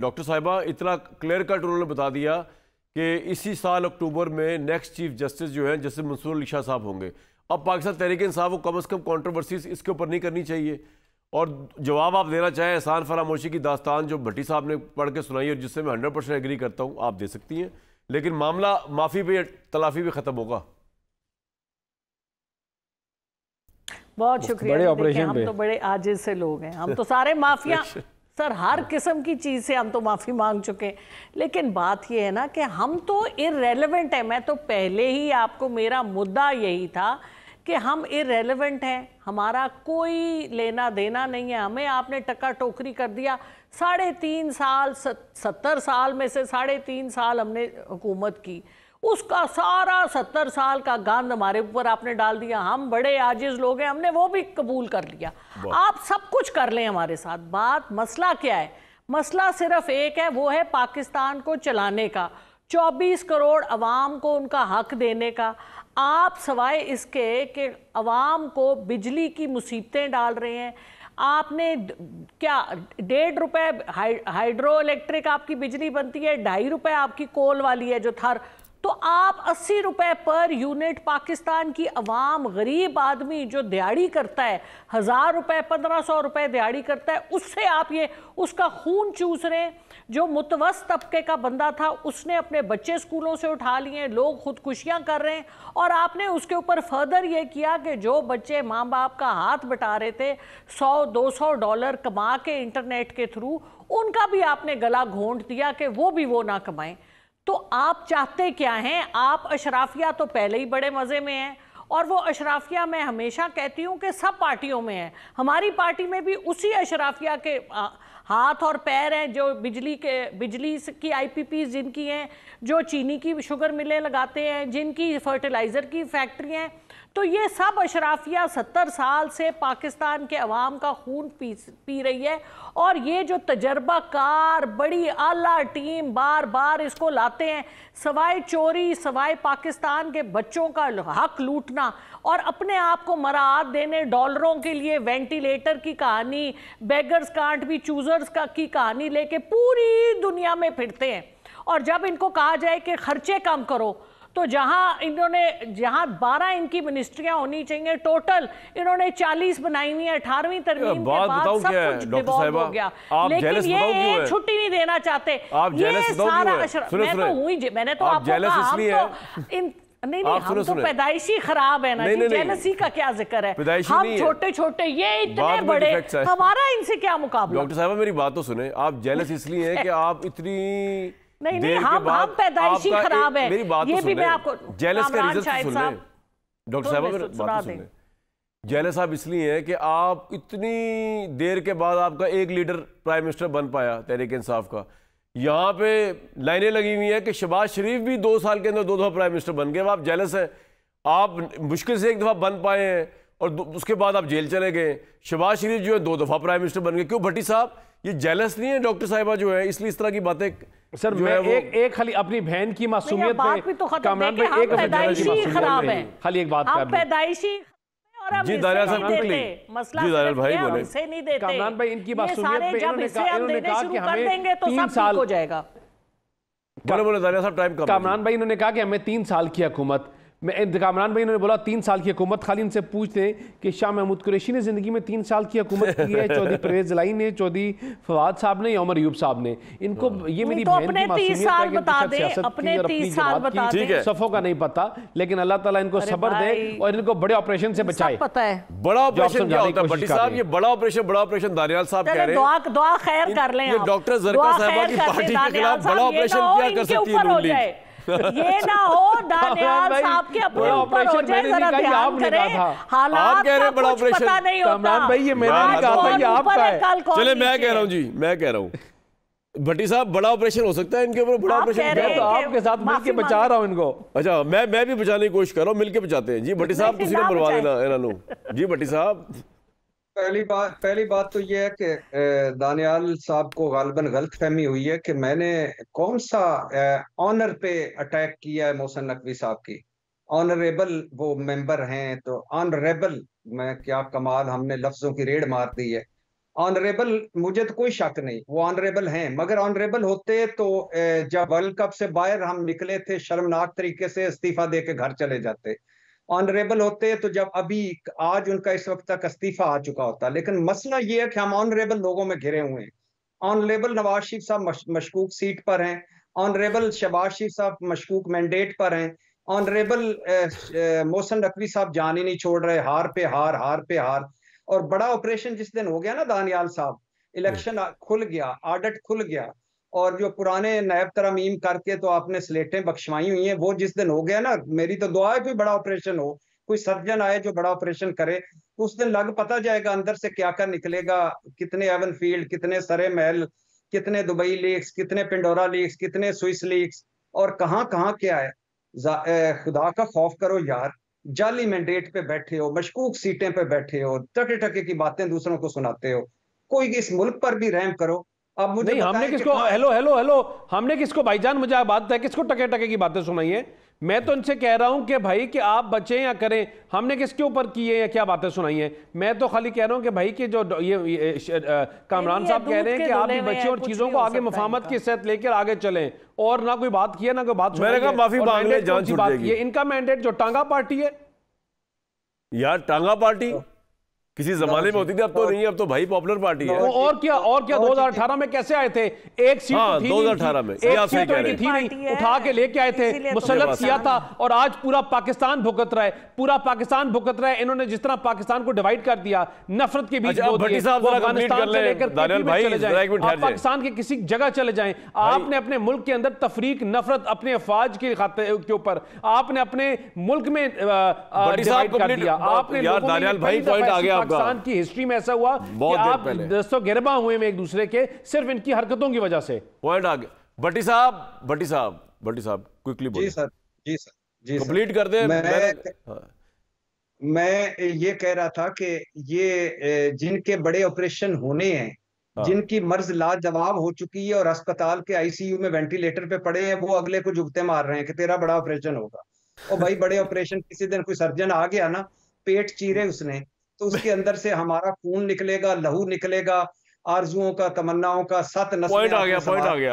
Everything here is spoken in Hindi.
डॉक्टर साहिबा इतना क्लियर कट उन्होंने बता दिया कि इसी साल अक्टूबर में नेक्स्ट चीफ जस्टिस जो है जस्टिस मंसूर अली शाह साहब होंगे अब पाकिस्तान तहरीक इंसाफ को कम अज़ कम कॉन्ट्रोवर्सीज इसके ऊपर नहीं करनी चाहिए और जवाब आप देना चाहें एहसान फरामोशी की दास्तान जो भट्टी साहब ने पढ़ के सुनाई और जिससे मैं हंड्रेड परसेंट एग्री करता हूँ आप दे सकती हैं लेकिन मामला माफ़ी भी तलाफी भी ख़त्म होगा बहुत शुक्रिया बड़े ऑपरेशन हम तो बड़े आजिज से लोग हैं हम तो सारे माफिया अच्छा। सर हर किस्म की चीज़ से हम तो माफ़ी मांग चुके हैं लेकिन बात यह है ना कि हम तो इरेलीवेंट है मैं तो पहले ही आपको मेरा मुद्दा यही था कि हम इरेलीवेंट हैं हमारा कोई लेना देना नहीं है हमें आपने टक्का टोकरी कर दिया साढ़े तीन साल सत्तर साल में से साढ़े तीन साल हमने हुकूमत की उसका सारा सत्तर साल का गंद हमारे ऊपर आपने डाल दिया हम बड़े आजिज लोग हैं हमने वो भी कबूल कर लिया आप सब कुछ कर लें हमारे साथ बात मसला क्या है मसला सिर्फ एक है वो है पाकिस्तान को चलाने का 24 करोड़ अवाम को उनका हक देने का आप सवाए इसके कि अवाम को बिजली की मुसीबतें डाल रहे हैं आपने क्या डेढ़ रुपए हाइड्रो इलेक्ट्रिक आपकी बिजली बनती है ढाई रुपए आपकी कोल वाली है जो थर तो आप अस्सी रुपए पर यूनिट पाकिस्तान की अवाम गरीब आदमी जो दिहाड़ी करता है हज़ार रुपए पंद्रह सौ रुपए दिहाड़ी करता है उससे आप ये उसका खून चूस रहे हैं जो मुतवस तबके का बंदा था उसने अपने बच्चे स्कूलों से उठा लिए लोग खुदकुशियाँ कर रहे हैं और आपने उसके ऊपर फर्दर ये किया कि जो बच्चे माँ बाप का हाथ बटा रहे थे सौ दो सौ डॉलर कमा के इंटरनेट के थ्रू उनका भी आपने गला घोंट दिया कि वो भी वो ना कमाएं तो आप चाहते क्या हैं आप अशराफिया तो पहले ही बड़े मजे में हैं और वो अशराफिया मैं हमेशा कहती हूँ कि सब पार्टियों में है हमारी पार्टी में भी उसी अशराफिया के हाथ और पैर हैं जो बिजली के बिजली की आईपीपी जिनकी हैं जो चीनी की शुगर मिलें लगाते हैं जिनकी फर्टिलाइज़र की फैक्ट्री हैं तो ये सब अशराफिया सत्तर साल से पाकिस्तान के अवाम का खून पी पी रही है और ये जो तजर्बाकार बड़ी आला टीम बार बार इसको लाते हैं सवाए चोरी सवाए पाकिस्तान के बच्चों का हक लूटना करना और अपने आप को मराहत देने डॉलरों के लिए वेंटिलेटर की कहानी बेगर्स कांट भी चूजर्स का की कहानी लेके पूरी दुनिया में फिरते हैं और जब इनको कहा जाए कि खर्चे कम करो तो जहाँ इन्होंने जहाँ बारह इनकी मिनिस्ट्रियाँ होनी चाहिए टोटल इन्होंने चालीस बनाई हुई है अठारहवीं तरमीम के बाद सब कुछ डिवॉल्व हो गया आप लेकिन ये छुट्टी नहीं देना चाहते आप ये सारा मैं तो हुई मैंने तो आप आपको कहा हम तो इन नहीं नहीं हम तो पैदाइशी खराब है ना नहीं, जी का क्या जिक्र है हम छोटे छोटे ये इतने बड़े हमारा इनसे क्या मुकाबला डॉक्टर साहब मेरी बात तो सुने आप जेलस इसलिए हैं कि आप इतनी नहीं नहीं हम हम पैदाइशी खराब है मेरी बात तो ये भी मैं आपको जेलस का रीजन तो सुन डॉक्टर साहब जेलस साहब तो इसलिए हैं कि आप इतनी देर के बाद आपका एक लीडर प्राइम मिनिस्टर बन पाया तहरीक इंसाफ का यहाँ पे लाइनें लगी हुई हैं कि शहबाज शरीफ भी दो साल के अंदर दो दफ़ा प्राइम मिनिस्टर बन गए अब आप जेलस हैं आप मुश्किल से एक दफ़ा बन पाए हैं और उसके बाद आप जेल चले गए शहबाज शरीफ जो है दो दफ़ा प्राइम मिनिस्टर बन गए क्यों भट्टी साहब ये जेलस नहीं है डॉक्टर साहिबा जो है इसलिए इस तरह की बातें सर मैं एक एक खाली अपनी बहन की मासूमियत पे तो कामरान पे एक खाली एक बात कर जी दरिया साहब quickly जी दरियाल भाई बोले कामरान भाई इनकी बात सुनिए इन्होंने कहा इन्होंने कहा कि हमें तो तीन साल हो जाएगा बोले बोले साहब टाइम कामरान भाई इन्होंने कहा कि हमें तीन साल की हुकूमत कामरान भाई ने बोला तीन साल की हुकूमत खाली इनसे पूछते हैं कि शाह महमूद कुरेशी ने ज़िंदगी में तीन साल की हुकूमत की है चौधरी परवेज लाई ने चौधरी फवाद साहब ने या उमर यूब साहब ने इनको हाँ। ये मेरी तो अपने तीस साल बता दे अपने तीस साल बता दे सफ़ों का नहीं पता लेकिन अल्लाह ताला इनको सबर दे और इनको बड़े ऑपरेशन से बचाए पता है बड़ा ऑपरेशन क्या होता है साहब ये बड़ा ऑपरेशन बड़ा ऑपरेशन दानियाल साहब कह रहे हैं दुआ खैर कर लें डॉक्टर जरका साहबा की पार्टी के खिलाफ बड़ा ऑपरेशन तो क्या कर सकती है ये ना हो हाँ, दानियाल साहब के अपने ऊपर हो जाए जरा ध्यान करें हालात का कुछ पता नहीं होता इमरान भाई ये मैंने नहीं कहा था ये आपका है चले मैं कह रहा हूं जी मैं कह रहा हूं भट्टी साहब बड़ा ऑपरेशन हो सकता है इनके ऊपर बड़ा ऑपरेशन मैं तो आपके साथ मिलके बचा रहा हूं इनको अच्छा मैं मैं भी बचाने की कोशिश कर रहा हूं मिलके बचाते हैं जी भट्टी साहब तुम ने मरवा देना जी भट्टी साहब पहली बात पहली बात तो ये है कि दानियाल साहब को गालबन गलत फहमी हुई है कि मैंने कौन सा ऑनर पे अटैक किया है मोहसन नकवी साहब की ऑनरेबल वो मेंबर हैं तो ऑनरेबल मैं क्या कमाल हमने लफ्जों की रेड मार दी है ऑनरेबल मुझे तो कोई शक नहीं वो ऑनरेबल हैं मगर ऑनरेबल होते तो जब वर्ल्ड कप से बाहर हम निकले थे शर्मनाक तरीके से इस्तीफा दे के घर चले जाते ऑनरेबल होते तो जब अभी आज उनका इस वक्त तक इस्तीफा आ चुका होता लेकिन मसला ये है कि हम ऑनरेबल लोगों में घिरे हुए हैं ऑनरेबल नवाज शरीफ साहब मशकूक सीट पर हैं ऑनरेबल शहबाज शरीफ साहब मशकूक मैंडेट पर हैं ऑनरेबल मोहसन नकवी साहब जान ही नहीं छोड़ रहे हार पे हार हार पे हार और बड़ा ऑपरेशन जिस दिन हो गया ना दानियाल साहब इलेक्शन हम्म। खुल गया आडट खुल गया और जो पुराने नैब तरमीम करके तो आपने स्लेटें बख्शवाई हुई हैं वो जिस दिन हो गया ना मेरी तो दुआ है कोई बड़ा ऑपरेशन हो कोई सर्जन आए जो बड़ा ऑपरेशन करे तो उस दिन लग पता जाएगा अंदर से क्या क्या निकलेगा कितने एवन फील्ड कितने सरे महल कितने दुबई लीक्स कितने पिंडोरा लीक्स कितने स्विस लीक्स और कहाँ कहाँ क्या है ए, खुदा का खौफ करो यार जाली मैंडेट पे बैठे हो मशकूक सीटें पे बैठे हो टके टके की बातें दूसरों को सुनाते हो कोई इस मुल्क पर भी रहम करो अब मुझे नहीं हमने किसको हाँ। हेलो हेलो हेलो हमने किसको भाईजान मुझे आप बात है किसको टके टके की बातें सुनाई है मैं तो इनसे कह रहा हूं कि भाई कि आप बचें या करें हमने किसके ऊपर किए या क्या बातें सुनाई है मैं तो खाली कह रहा हूं कि भाई कि जो ये, ये कामरान साहब कह रहे हैं कि आप भी बचें और चीजों को आगे मुफामत की सेहत लेकर आगे चलें और ना कोई बात की है ना कोई बात मैंने माफी मांग ले इनका मैंडेट जो टांगा पार्टी है यार टांगा पार्टी तो- किसी जमाने में होती थी अब तो नहीं अब तो भाई पॉपुलर पार्टी है और क्या और क्या 2018 में कैसे आए थे एक सीट हाँ, 2018 में एक सीट तो थी नहीं तो उठा के लेके आए थे तो मुसलत किया था और आज पूरा पाकिस्तान भुगत रहा है पूरा पाकिस्तान भुगत रहा है इन्होंने जिस तरह पाकिस्तान को डिवाइड कर दिया नफरत के बीच अच्छा, पाकिस्तान के किसी जगह चले जाए आपने अपने मुल्क के अंदर तफरीक नफरत अपने अफवाज के ऊपर आपने अपने मुल्क में आपने भाई पॉइंट आ गया पाकिस्तान की हिस्ट्री में ऐसा हुआ कि आप दोस्तों गिरबा हुए में एक दूसरे के सिर्फ इनकी हरकतों की वजह से पॉइंट आगे भट्टी साहब भट्टी साहब भट्टी साहब क्विकली जी सर जी सर जी कंप्लीट कर दे हाँ। मैं ये कह रहा था कि ये जिनके बड़े ऑपरेशन होने हैं हाँ। जिनकी मर्ज लाजवाब हो चुकी है और अस्पताल के आईसीयू में वेंटिलेटर पे पड़े हैं वो अगले को जुगते मार रहे हैं कि तेरा बड़ा ऑपरेशन होगा और भाई बड़े ऑपरेशन किसी दिन कोई सर्जन आ गया ना पेट चीरे उसने तो उसके अंदर से हमारा खून निकलेगा लहू निकलेगा आरजुओं का तमन्नाओं का सत नस्ल आ गया पॉइंट आ गया